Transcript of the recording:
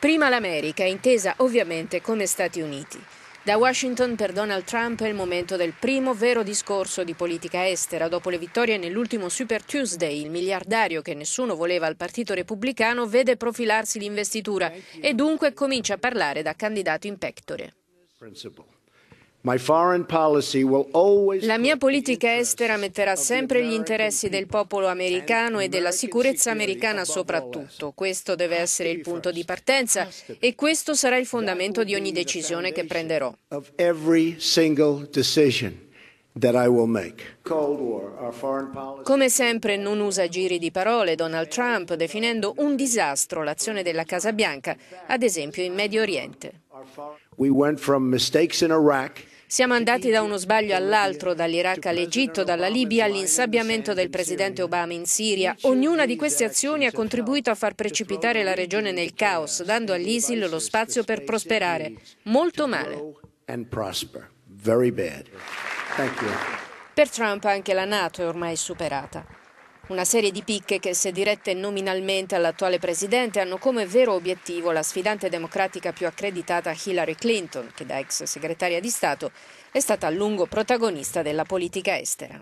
Prima l'America, intesa ovviamente come Stati Uniti. Da Washington per Donald Trump è il momento del primo vero discorso di politica estera. Dopo le vittorie nell'ultimo Super Tuesday, il miliardario che nessuno voleva al Partito Repubblicano vede profilarsi l'investitura e dunque comincia a parlare da candidato in pectore. Principle. La mia politica estera metterà sempre gli interessi del popolo americano e della sicurezza americana soprattutto. Questo deve essere il punto di partenza e questo sarà il fondamento di ogni decisione che prenderò. Come sempre non usa giri di parole Donald Trump definendo un disastro l'azione della Casa Bianca, ad esempio in Medio Oriente. We went from mistakes in Iraq siamo andati da uno sbaglio all'altro, dall'Iraq all'Egitto, dalla Libia all'insabbiamento del presidente Obama in Siria. Ognuna di queste azioni ha contribuito a far precipitare la regione nel caos, dando all'ISIL lo spazio per prosperare. Molto male. Per Trump anche la Nato è ormai superata. Una serie di picche che, se dirette nominalmente all'attuale presidente, hanno come vero obiettivo la sfidante democratica più accreditata Hillary Clinton, che da ex segretaria di Stato è stata a lungo protagonista della politica estera.